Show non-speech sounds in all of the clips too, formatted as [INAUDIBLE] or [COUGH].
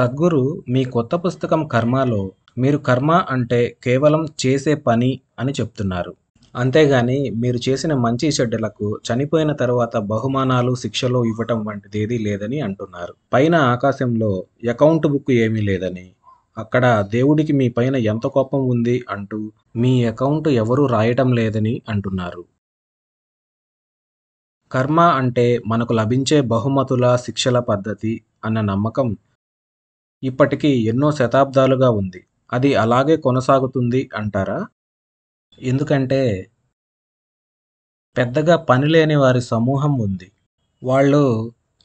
సద్గురు మీ కొత్త పుస్తకం కర్మలో మీరు కర్మ అంటే కేవలం చేసే పని అని చెప్తున్నారు అంతేగాని మీరు చేసిన మంచి చెడ్డలకు చనిపోయిన తర్వాత బహుమానాలు శిక్షలు ఇవ్వటం ఏదీ లేదని అంటున్నారు పైన ఆకాశంలో అకౌంట్ బుక్ ఏమీ లేదని అక్కడ దేవుడికి మీ పైన ఎంత కోపం ఉంది అంటూ మీ అకౌంట్ ఎవరూ రాయటం లేదని అంటున్నారు కర్మ అంటే మనకు లభించే బహుమతుల శిక్షల పద్ధతి అన్న నమ్మకం ఇప్పటికీ ఎన్నో శతాబ్దాలుగా ఉంది అది అలాగే కొనసాగుతుంది అంటారా ఎందుకంటే పెద్దగా పని లేని వారి సమూహం ఉంది వాళ్ళు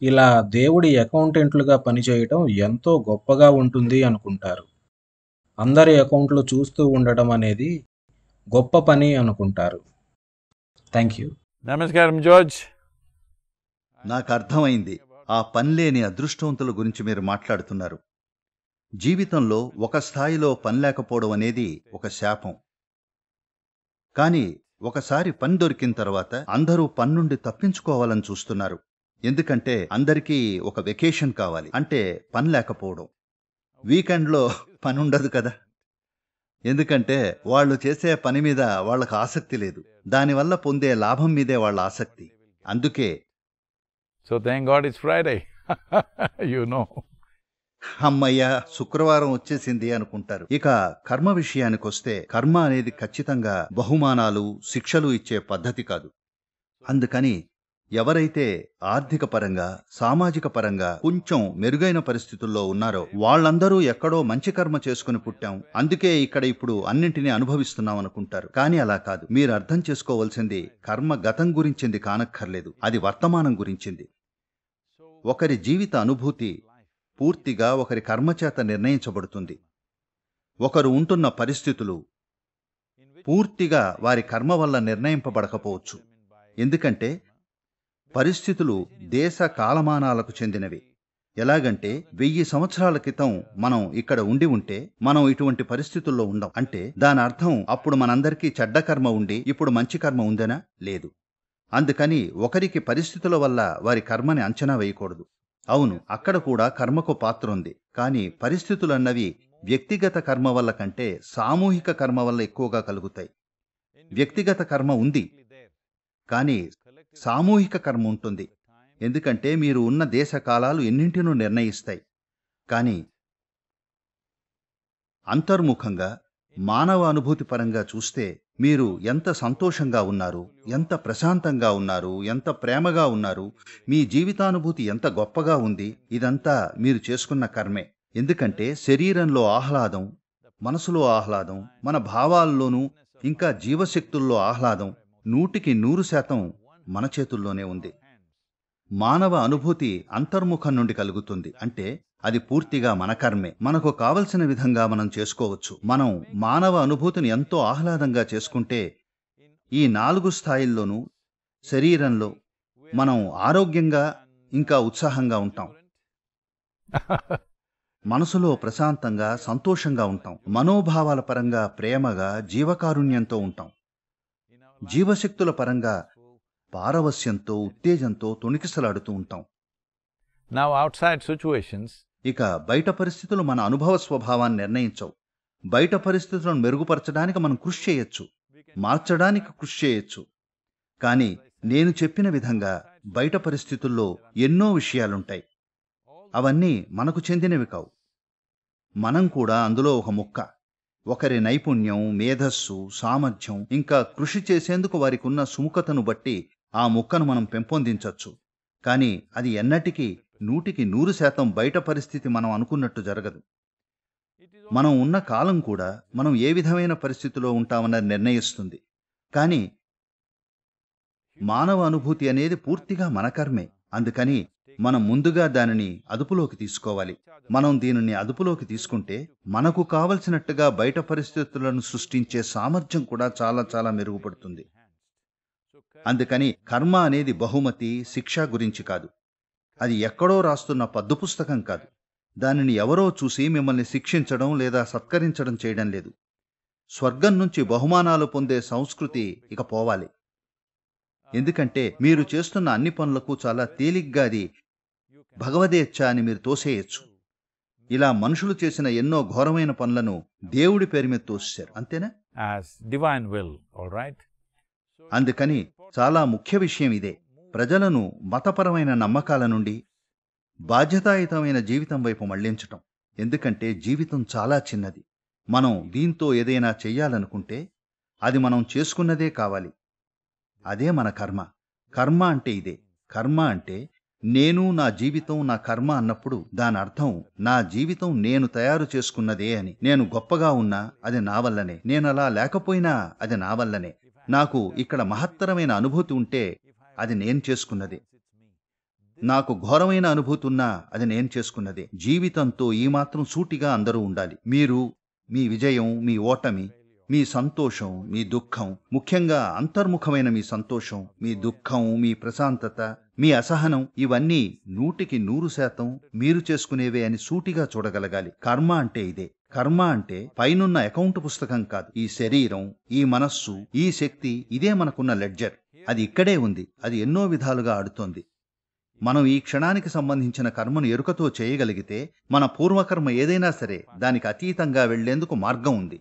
ఇలా దేవుడి అకౌంటెంట్లుగా పనిచేయటం ఎంతో గొప్పగా ఉంటుంది అనుకుంటారు అందరి అకౌంట్లు చూస్తూ ఉండటం అనేది గొప్ప పని అనుకుంటారు థ్యాంక్ యూ నమస్కారం జార్జ్ నాకు అర్థమైంది ఆ పనిలేని అదృష్టవంతుల గురించి మీరు మాట్లాడుతున్నారు జీవితంలో ఒక స్థాయిలో పని లేకపోవడం అనేది ఒక శాపం కానీ ఒకసారి పని దొరికిన తర్వాత అందరూ పన్నుండి తప్పించుకోవాలని చూస్తున్నారు ఎందుకంటే అందరికీ ఒక వెకేషన్ కావాలి అంటే పని లేకపోవడం వీకెండ్లో పని ఉండదు కదా ఎందుకంటే వాళ్ళు చేసే పని మీద వాళ్ళకు ఆసక్తి లేదు దానివల్ల పొందే లాభం మీదే వాళ్ళ ఆసక్తి అందుకే so thank God it's Friday you know అమ్మయ్యా శుక్రవారం వచ్చేసింది అనుకుంటారు ఇక కర్మ విషయానికి వస్తే కర్మ అనేది ఖచ్చితంగా బహుమానాలు శిక్షలు ఇచ్చే పద్ధతి కాదు అందుకని ఎవరైతే ఆర్థిక పరంగా సామాజిక పరంగా కొంచెం మెరుగైన పరిస్థితుల్లో ఉన్నారో వాళ్ళందరూ ఎక్కడో మంచి కర్మ చేసుకుని పుట్టాం అందుకే ఇక్కడ ఇప్పుడు అన్నింటినీ అనుభవిస్తున్నాం అనుకుంటారు కానీ అలా కాదు మీరు అర్థం చేసుకోవాల్సింది కర్మ గతం గురించింది కానక్కర్లేదు అది వర్తమానం గురించింది ఒకరి జీవిత అనుభూతి పూర్తిగా ఒకరి కర్మచేత నిర్ణయించబడుతుంది ఒకరు ఉంటున్న పరిస్థితులు పూర్తిగా వారి కర్మ వల్ల నిర్ణయింపబడకపోవచ్చు ఎందుకంటే పరిస్థితులు దేశ కాలమానాలకు చెందినవి ఎలాగంటే వెయ్యి సంవత్సరాల క్రితం మనం ఇక్కడ ఉండి ఉంటే మనం ఇటువంటి పరిస్థితుల్లో ఉండం అంటే దాని అర్థం అప్పుడు మనందరికీ చెడ్డ కర్మ ఉండి ఇప్పుడు మంచి కర్మ ఉందనా లేదు అందుకని ఒకరికి పరిస్థితుల వల్ల వారి కర్మని అంచనా వేయకూడదు అవును అక్కడ కూడా కర్మకు పాత్ర ఉంది కానీ పరిస్థితులన్నవి వ్యక్తిగత కర్మ వల్ల కంటే సామూహిక కర్మ వల్ల ఎక్కువగా కలుగుతాయి వ్యక్తిగత కర్మ ఉంది కానీ సామూహిక కర్మ ఉంటుంది ఎందుకంటే మీరు ఉన్న దేశ కాలాలు ఎన్నింటినూ నిర్ణయిస్తాయి కానీ అంతర్ముఖంగా మానవ అనుభూతి పరంగా చూస్తే మీరు ఎంత సంతోషంగా ఉన్నారు ఎంత ప్రశాంతంగా ఉన్నారు ఎంత ప్రేమగా ఉన్నారు మీ జీవితానుభూతి ఎంత గొప్పగా ఉంది ఇదంతా మీరు చేసుకున్న కర్మే ఎందుకంటే శరీరంలో ఆహ్లాదం మనసులో ఆహ్లాదం మన భావాల్లోనూ ఇంకా జీవశక్తుల్లో ఆహ్లాదం నూటికి నూరు శాతం మన చేతుల్లోనే ఉంది మానవ అనుభూతి అంతర్ముఖం నుండి కలుగుతుంది అంటే అది పూర్తిగా మన కర్మే మనకు కావలసిన విధంగా మనం చేసుకోవచ్చు మనం మానవ అనుభూతిని ఎంతో ఆహ్లాదంగా చేసుకుంటే ఈ నాలుగు స్థాయిల్లోనూ శరీరంలో మనం ఆరోగ్యంగా ఇంకా ఉత్సాహంగా ఉంటాం [LAUGHS] మనసులో ప్రశాంతంగా సంతోషంగా ఉంటాం మనోభావాల పరంగా ప్రేమగా జీవకారుణ్యంతో ఉంటాం జీవశక్తుల పరంగా పారవస్యంతో ఉత్తేజంతో తుణికిసలాడుతూ ఉంటాం సైడ్ సిచ్యువేషన్స్ ఇక బయట పరిస్థితులు మన అనుభవ స్వభావాన్ని నిర్ణయించవు బయట పరిస్థితులను మెరుగుపరచడానికి మనం కృషి చేయొచ్చు మార్చడానికి కృషి చేయొచ్చు కానీ నేను చెప్పిన విధంగా బయట పరిస్థితుల్లో ఎన్నో విషయాలుంటాయి అవన్నీ మనకు చెందినవి కావు మనం కూడా అందులో ఒక ముక్క ఒకరి నైపుణ్యం మేధస్సు సామర్థ్యం ఇంకా కృషి చేసేందుకు వారికి ఉన్న సుముఖతను బట్టి ఆ ముక్కను మనం పెంపొందించవచ్చు కానీ అది ఎన్నటికీ నూటికి నూరు శాతం బయట పరిస్థితి మనం అనుకున్నట్టు జరగదు మనం ఉన్న కాలం కూడా మనం ఏ విధమైన పరిస్థితిలో ఉంటామన్నది నిర్ణయిస్తుంది కానీ మానవ అనుభూతి అనేది పూర్తిగా మన కర్మే అందుకని మనం ముందుగా దానిని అదుపులోకి తీసుకోవాలి మనం దీనిని అదుపులోకి తీసుకుంటే మనకు కావలసినట్టుగా బయట పరిస్థితులను సృష్టించే సామర్థ్యం కూడా చాలా చాలా మెరుగుపడుతుంది అందుకని కర్మ అనేది బహుమతి శిక్ష గురించి కాదు అది ఎక్కడో రాస్తున్న పద్దు పుస్తకం కాదు దానిని ఎవరో చూసి మిమ్మల్ని శిక్షించడం లేదా సత్కరించడం చేయడం లేదు స్వర్గం నుంచి బహుమానాలు పొందే సంస్కృతి ఇక పోవాలి ఎందుకంటే మీరు చేస్తున్న అన్ని పనులకు చాలా తేలిగ్గా అది భగవదేచ్ఛ అని మీరు తోసేయచ్చు ఇలా మనుషులు చేసిన ఎన్నో ఘోరమైన పనులను దేవుడి పేరు మీద తోసేశారు అంతేనా అందుకని చాలా ముఖ్య విషయం ఇదే ప్రజలను మతపరమైన నమ్మకాల నుండి బాధ్యతాయుతమైన జీవితం వైపు మళ్లించటం ఎందుకంటే జీవితం చాలా చిన్నది మనం దీంతో ఏదైనా చెయ్యాలనుకుంటే అది మనం చేసుకున్నదే కావాలి అదే మన కర్మ కర్మ అంటే ఇదే కర్మ అంటే నేను నా జీవితం నా కర్మ అన్నప్పుడు దాని అర్థం నా జీవితం నేను తయారు చేసుకున్నదే అని నేను గొప్పగా ఉన్నా అది నా వల్లనే నేను అలా లేకపోయినా అది నా వల్లనే నాకు ఇక్కడ మహత్తరమైన అనుభూతి ఉంటే అది నేను చేసుకున్నది నాకు ఘోరమైన అనుభూతి ఉన్నా అది నేను చేసుకున్నది జీవితంతో మాత్రం సూటిగా అందరూ ఉండాలి మీరు మీ విజయం మీ ఓటమి మీ సంతోషం మీ దుఃఖం ముఖ్యంగా అంతర్ముఖమైన మీ సంతోషం మీ దుఃఖం మీ ప్రశాంతత మీ అసహనం ఇవన్నీ నూటికి నూరు శాతం మీరు చేసుకునేవే అని సూటిగా చూడగలగాలి కర్మ అంటే ఇదే కర్మ అంటే పైనున్న అకౌంట్ పుస్తకం కాదు ఈ శరీరం ఈ మనస్సు ఈ శక్తి ఇదే మనకున్న లెడ్జర్ అది ఇక్కడే ఉంది అది ఎన్నో విధాలుగా ఆడుతోంది మనం ఈ క్షణానికి సంబంధించిన కర్మను ఎరుకతో చేయగలిగితే మన పూర్వకర్మ ఏదైనా సరే దానికి అతీతంగా వెళ్లేందుకు మార్గం ఉంది